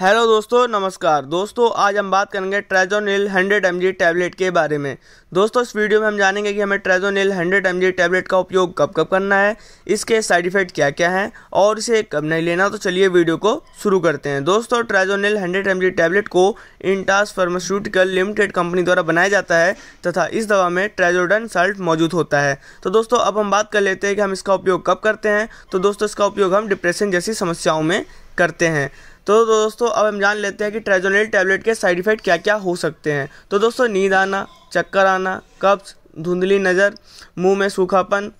hello दोस्तों नमस्कार दोस्तों आज हम बात करेंगे ट्रेजोनिल 100 एम टैबलेट के बारे में दोस्तों इस वीडियो में हम जानेंगे कि हमें ट्रेजोनिल 100 एम टैबलेट का उपयोग कब कब करना है इसके साइड इफ़ेक्ट क्या क्या हैं और इसे कब नहीं लेना तो चलिए वीडियो को शुरू करते हैं दोस्तों ट्रेजोनिल 100 एम टैबलेट को इंटास फार्मास्यूटिकल लिमिटेड कंपनी द्वारा बनाया जाता है तथा इस दवा में ट्रेजोडन साल्ट मौजूद होता है तो दोस्तों अब हम बात कर लेते हैं कि हम इसका उपयोग कब करते हैं तो दोस्तों इसका उपयोग हम डिप्रेशन जैसी समस्याओं में करते हैं तो दोस्तों अब हम जान लेते हैं कि ट्रेजोनेल टैबलेट के साइड इफ़ेक्ट क्या क्या हो सकते हैं तो दोस्तों नींद आना चक्कर आना कब्ज धुंधली नज़र मुंह में सूखापन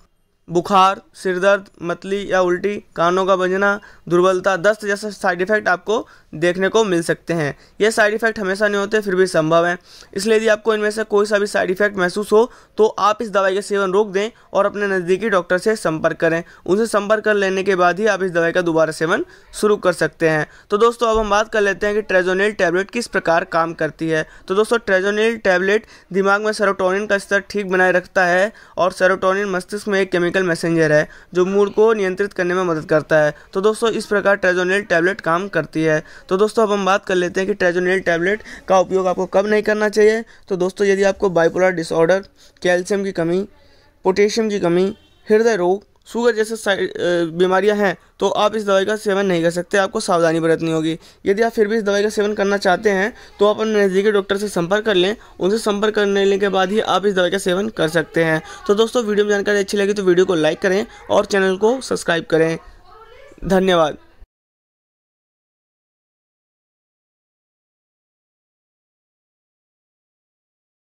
बुखार सिरदर्द मतली या उल्टी कानों का बजना दुर्बलता दस्त जैसे साइड इफ़ेक्ट आपको देखने को मिल सकते हैं ये साइड इफ़ेक्ट हमेशा नहीं होते फिर भी संभव हैं इसलिए यदि आपको इनमें से कोई सा भी साइड इफ़ेक्ट महसूस हो तो आप इस दवाई का सेवन रोक दें और अपने नज़दीकी डॉक्टर से संपर्क करें उनसे संपर्क कर लेने के बाद ही आप इस दवाई का दोबारा सेवन शुरू कर सकते हैं तो दोस्तों अब हम बात कर लेते हैं कि ट्रेजोनिल टैबलेट किस प्रकार काम करती है तो दोस्तों ट्रेजोनिल टैबलेट दिमाग में सेरोटोनिन का स्तर ठीक बनाए रखता है और सेरोटोनिन मस्तिष्क में एक केमिकल केमिकल मैसेंजर है जो मूड को नियंत्रित करने में मदद करता है तो दोस्तों इस प्रकार ट्रेजोनेल टैबलेट काम करती है तो दोस्तों अब हम बात कर लेते हैं कि ट्रेजोनेल टैबलेट का उपयोग आपको कब नहीं करना चाहिए तो दोस्तों यदि आपको बाइपोलर डिसऑर्डर कैल्शियम की कमी पोटेशियम की कमी हृदय रोग शुगर जैसे बीमारियां हैं तो आप इस दवाई का सेवन नहीं कर सकते आपको सावधानी बरतनी होगी यदि आप फिर भी इस दवाई का सेवन करना चाहते हैं तो आप अपने नज़दीकी डॉक्टर से संपर्क कर लें उनसे संपर्क करने लेने के बाद ही आप इस दवाई का सेवन कर सकते हैं तो दोस्तों वीडियो में जानकारी अच्छी लगी तो वीडियो को लाइक करें और चैनल को सब्सक्राइब करें धन्यवाद